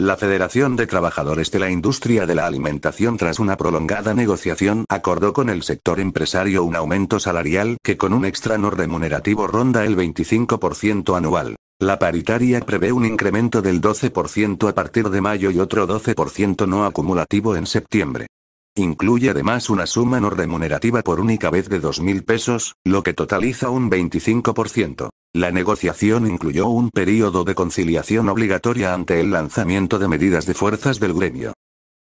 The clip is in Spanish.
La Federación de Trabajadores de la Industria de la Alimentación tras una prolongada negociación acordó con el sector empresario un aumento salarial que con un extra no remunerativo ronda el 25% anual. La paritaria prevé un incremento del 12% a partir de mayo y otro 12% no acumulativo en septiembre. Incluye además una suma no remunerativa por única vez de 2.000 pesos, lo que totaliza un 25%. La negociación incluyó un período de conciliación obligatoria ante el lanzamiento de medidas de fuerzas del gremio.